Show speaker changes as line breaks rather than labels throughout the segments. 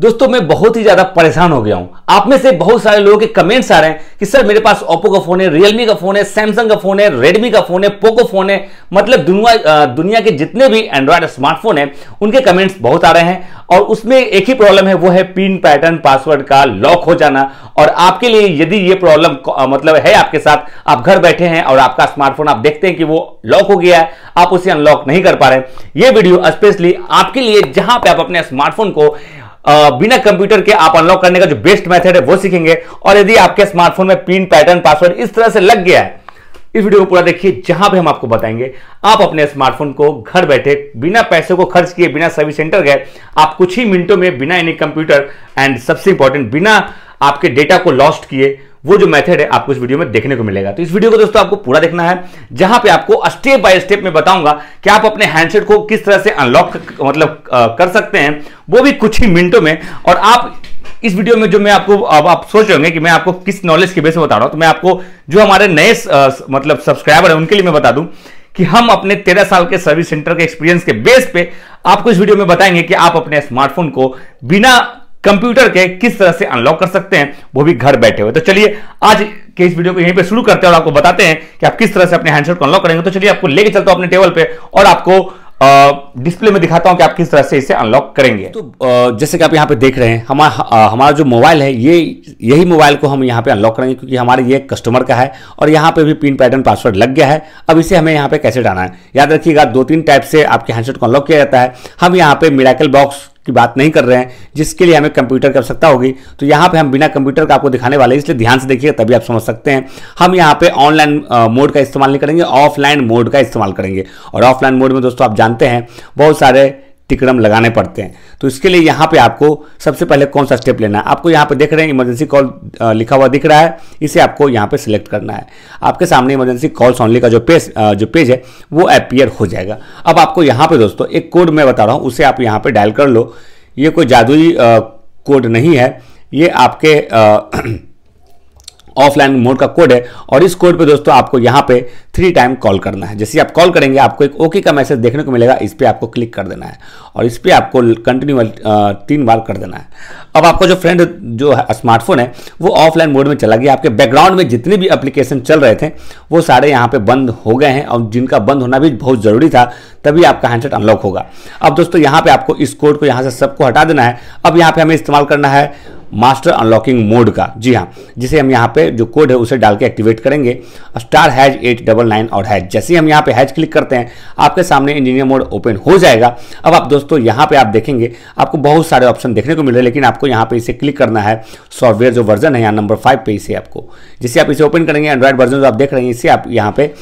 दोस्तों मैं बहुत ही ज्यादा परेशान हो गया हूं आप में से बहुत सारे लोगों के कमेंट्स आ रहे हैं कि सर मेरे पास ओप्पो का फोन है रियलमी का फोन है सैमसंग का फोन है रेडमी का फोन है पोको फोन है मतलब दुनिया दुनिया के जितने भी एंड्रॉयड स्मार्टफोन है उनके कमेंट्स बहुत आ रहे हैं और उसमें एक ही प्रॉब्लम है वो है पिन पैटर्न पासवर्ड का लॉक हो जाना और आपके लिए यदि ये प्रॉब्लम मतलब है आपके साथ आप घर बैठे हैं और आपका स्मार्टफोन आप देखते हैं कि वो लॉक हो गया है आप उसे अनलॉक नहीं कर पा रहे ये वीडियो स्पेशली आपके लिए जहां पे आप अपने स्मार्टफोन को बिना कंप्यूटर के आप अनलॉक करने का जो बेस्ट मेथड है वो सीखेंगे और यदि आपके स्मार्टफोन में पिन पैटर्न पासवर्ड इस तरह से लग गया है इस वीडियो को पूरा देखिए जहां पे हम आपको बताएंगे आप अपने स्मार्टफोन को घर बैठे बिना पैसे को खर्च किए बिना सर्विस सेंटर गए आप कुछ ही मिनटों में बिना एनी कंप्यूटर एंड सबसे इंपॉर्टेंट बिना आपके डेटा को लॉस्ट किए वो जो मेथड है आपको इस वीडियो में देखने को मिलेगा तो इस वीडियो को दोस्तों आपको पूरा देखना है जहां पे आपको स्टेप बाय स्टेप में बताऊंगा कि आप अपने हैंडसेट को किस तरह से अनलॉक मतलब कर सकते हैं वो भी कुछ ही मिनटों में और आप इस वीडियो में जो मैं आपको अब आप सोच रहे होंगे कि मैं आपको किस नॉलेज के बेस में बता रहा हूं तो मैं आपको जो हमारे नए मतलब सब्सक्राइबर है उनके लिए मैं बता दूं कि हम अपने तेरह साल के सर्विस सेंटर के एक्सपीरियंस के बेस पे आपको इस वीडियो में बताएंगे कि आप अपने स्मार्टफोन को बिना कंप्यूटर के किस तरह से अनलॉक कर सकते हैं वो भी घर बैठे हुए तो चलिए आज के इस वीडियो को यहीं पे शुरू करते हैं और आपको बताते हैं कि आप किस तरह से अपने हैंडसेट को अनलॉक करेंगे तो चलिए आपको लेके चलता हूं अपने टेबल पे और आपको डिस्प्ले में दिखाता हूं कि आप किस तरह से इसे अनलॉक करेंगे तो जैसे कि आप यहाँ पे देख रहे हैं हमारा हमारा जो मोबाइल है ये यही मोबाइल को हम यहाँ पे अनलॉक करेंगे क्योंकि हमारे ये कस्टमर का है और यहाँ पे भी पिन पैटर्न पासवर्ड लग गया है अब इसे हमें यहाँ पे कैसे डालना है याद रखिएगा दो तीन टाइप से आपके हैंडसेट को अनलॉक किया जाता है हम यहाँ पे मिराकल बॉक्स की बात नहीं कर रहे हैं जिसके लिए हमें कंप्यूटर की आवश्यकता होगी तो यहाँ पे हम बिना कंप्यूटर का आपको दिखाने वाले इसलिए ध्यान से देखिए तभी आप समझ सकते हैं हम यहाँ पे ऑनलाइन मोड का इस्तेमाल नहीं करेंगे ऑफलाइन मोड का इस्तेमाल करेंगे और ऑफलाइन मोड में दोस्तों आप जानते हैं बहुत सारे टिकरम लगाने पड़ते हैं तो इसके लिए यहाँ पे आपको सबसे पहले कौन सा स्टेप लेना है आपको यहाँ पे देख रहे हैं इमरजेंसी कॉल लिखा हुआ दिख रहा है इसे आपको यहाँ पे सिलेक्ट करना है आपके सामने इमरजेंसी कॉल्स ऑनली का जो पेज जो पेज है वो अपियर हो जाएगा अब आपको यहाँ पे दोस्तों एक कोड मैं बता रहा हूँ उसे आप यहाँ पर डायल कर लो ये कोई जादुई कोड नहीं है ये आपके ऑफलाइन मोड का कोड है और इस कोड पे दोस्तों आपको यहाँ पे थ्री टाइम कॉल करना है जैसे आप कॉल करेंगे आपको एक ओके का मैसेज देखने को मिलेगा इस पर आपको क्लिक कर देना है और इस पर आपको कंटिन्यू तीन बार कर देना है अब आपका जो फ्रेंड जो है स्मार्टफोन है वो ऑफलाइन मोड में चला गया आपके बैकग्राउंड में जितने भी अप्लीकेशन चल रहे थे वो सारे यहाँ पर बंद हो गए हैं और जिनका बंद होना भी बहुत ज़रूरी था तभी आपका हैंडसेट अनलॉक होगा अब दोस्तों यहाँ पर आपको इस कोड को यहाँ से सबको हटा देना है अब यहाँ पर हमें इस्तेमाल करना है मास्टर अनलॉकिंग मोड का जी हाँ जिसे हम यहाँ पे जो कोड है उसे डाल के एक्टिवेट करेंगे star hash eight double nine और हैज जैसे ही हम यहाँ पे हैज क्लिक करते हैं आपके सामने इंजीनियर मोड ओपन हो जाएगा अब आप दोस्तों यहाँ पे आप देखेंगे आपको बहुत सारे ऑप्शन देखने को मिल रहे हैं लेकिन आपको यहाँ पे इसे क्लिक करना है सॉफ्टवेयर जो वर्जन है यहाँ नंबर फाइव पे इसे आपको जिसे आप इसे ओपन करेंगे एंड्रॉयड वर्जन जो आप देख रहे हैं इसे आप यहाँ पे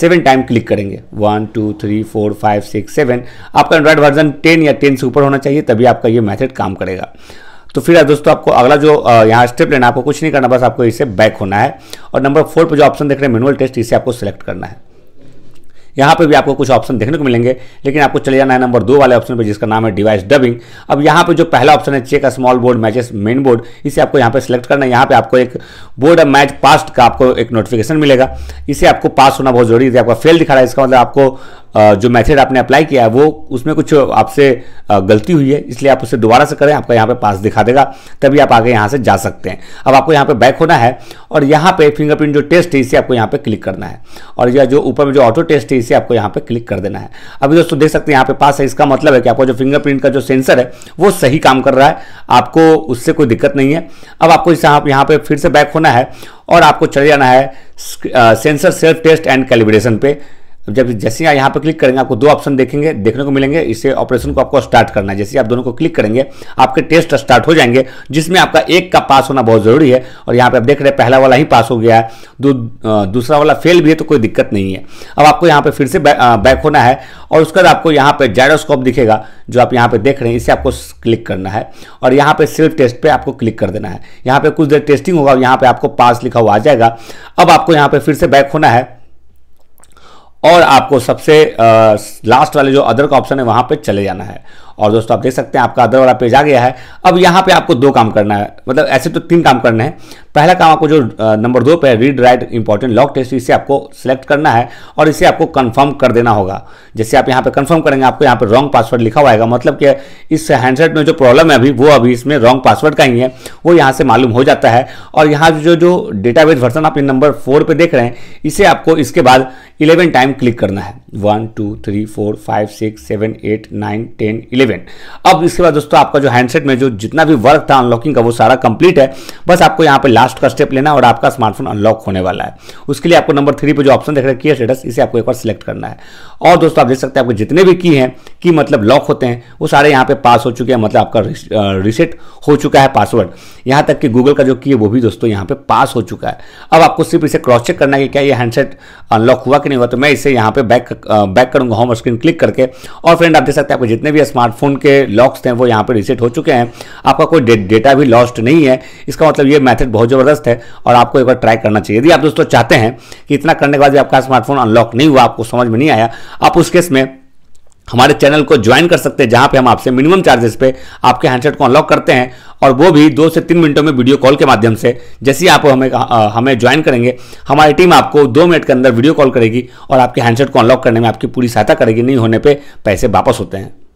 सेवन टाइम क्लिक करेंगे one two three four five six seven आपका एंड्रॉयड वर्जन टेन या टेन से ऊपर होना चाहिए तभी आपका ये मैथड काम करेगा तो फिर दोस्तों आपको अगला जो यहाँ स्टेप लेना आपको कुछ नहीं करना बस आपको इसे बैक होना है और नंबर फोर पर जो ऑप्शन देख रहे हैं मेनुअल टेस्ट इसे आपको सिलेक्ट करना है यहाँ पर भी आपको कुछ ऑप्शन देखने को मिलेंगे लेकिन आपको चले जाना है नंबर दो वाले ऑप्शन पर जिसका नाम है डिवाइस डबिंग अब यहाँ पर जो पहला ऑप्शन है check small board matches main board इसे आपको यहाँ पर सिलेक्ट करना है यहाँ पर आपको एक बोर्ड मैच पास्ट का आपको एक नोटिफिकेशन मिलेगा इसे आपको पास होना बहुत जरूरी है आपका फेल दिखा रहा है इसका मतलब आपको जो मेथड आपने अप्लाई किया है वो उसमें कुछ आपसे गलती हुई है इसलिए आप उसे दोबारा से करें आपका यहाँ पे पास दिखा देगा तभी आप आगे यहाँ से जा सकते हैं अब आपको यहाँ पे बैक होना है और यहाँ पे फिंगरप्रिंट जो टेस्ट है इसे आपको यहाँ पे क्लिक करना है और यह जो ऊपर में जो ऑटो टेस्ट है इसे आपको यहाँ पर क्लिक कर देना है अभी दोस्तों देख सकते हैं यहाँ पे पास है इसका मतलब है कि आपको जो फिंगरप्रिंट का जो सेंसर है वो सही काम कर रहा है आपको उससे कोई दिक्कत नहीं है अब आपको आप यहाँ पे फिर से बैक होना है और आपको चले जाना है sensor self test and calibration पे तो जब जैसे आप यहाँ पर क्लिक करेंगे आपको दो ऑप्शन देखेंगे देखने को मिलेंगे इससे ऑपरेशन को आपको स्टार्ट करना है जैसे आप दोनों को क्लिक करेंगे आपके टेस्ट स्टार्ट हो जाएंगे जिसमें आपका एक का पास होना बहुत ज़रूरी है और यहाँ पर आप देख रहे हैं पहला वाला ही पास हो गया है दू, दूसरा वाला फेल भी है तो कोई दिक्कत नहीं है अब आपको यहाँ पर फिर से बैक होना है और उसके बाद आपको यहाँ पर जायरोस्कोप दिखेगा जो आप यहाँ पर देख रहे हैं इसे आपको क्लिक करना है और यहाँ पर सेल्फ टेस्ट पर आपको क्लिक कर देना है यहाँ पर कुछ देर टेस्टिंग होगा यहाँ पर आपको पास लिखा हुआ आ जाएगा अब आपको यहाँ पर फिर से बैक होना है और आपको सबसे आ, लास्ट वाले जो अदर का ऑप्शन है वहां पे चले जाना है और दोस्तों आप देख सकते हैं आपका अदर वाला पेज आ गया है अब यहाँ पे आपको दो काम करना है मतलब ऐसे तो तीन काम करने हैं पहला काम आपको जो नंबर दो पे read write important lock test इसे आपको सेलेक्ट करना है और इसे आपको कन्फर्म कर देना होगा जैसे आप यहाँ पर कन्फर्म करेंगे आपको यहाँ पर रॉन्ग पासवर्ड लिखा हुआ है मतलब कि इस हैंडसेट में जो प्रॉब्लम है अभी वो अभी इसमें रॉन्ग पासवर्ड का ही है वो यहाँ से मालूम हो जाता है और यहाँ जो जो डेटाबेस वर्सन आप नंबर फोर पर देख रहे हैं इसे आपको इसके बाद इलेवन टाइम क्लिक करना है one two three four five six seven eight nine ten eleven अब इसके बाद दोस्तों आपका जो हैंडसेट में जो जितना भी वर्क था अनलॉकिंग का वो सारा कंप्लीट है बस आपको यहाँ पे लास्ट का स्टेप लेना है और आपका स्मार्टफोन अनलॉक होने वाला है उसके लिए आपको नंबर थ्री पे जो ऑप्शन देख रहा है की स्टेटस इसे आपको एक बार सिलेक्ट करना है और दोस्तों आप देख सकते हैं आपको जितने भी की हैं की मतलब लॉक होते हैं वो सारे यहाँ पे पास हो चुके हैं मतलब आपका रिसेट हो चुका है पासवर्ड यहाँ तक कि गूगल का जो की है वो भी दोस्तों यहाँ पे पास हो चुका है अब आपको सिर्फ इसे क्रॉस चेक करना है कि क्या ये हैंडसेट अनलॉक हुआ कि नहीं हुआ तो मैं इसे यहाँ पे बैक बैक करूंगा होम स्क्रीन क्लिक करके और फ्रेंड आप देख सकते हैं आपको जितने भी स्मार्टफोन के लॉक्स थे वो यहाँ पर रिसेट हो चुके हैं आपका कोई डेटा भी लॉस्ट नहीं है इसका मतलब ये मैथड बहुत ज़बरदस्त है और आपको एक बार ट्राई करना चाहिए यदि आप दोस्तों चाहते हैं कि इतना करने के बाद भी आपका स्मार्टफोन अनलॉक नहीं हुआ आपको समझ में नहीं आया आप उस केस में हमारे चैनल को ज्वाइन कर सकते हैं जहां पे हम आपसे मिनिमम चार्जेस पे आपके हैंडसेट को अनलॉक करते हैं और वो भी दो से तीन मिनटों में वीडियो कॉल के माध्यम से जैसे ही आप हमें हमें ज्वाइन करेंगे हमारी टीम आपको दो मिनट के अंदर वीडियो कॉल करेगी और आपके हैंडसेट को अनलॉक करने में आपकी पूरी सहायता करेगी नहीं होने पर पैसे वापस होते हैं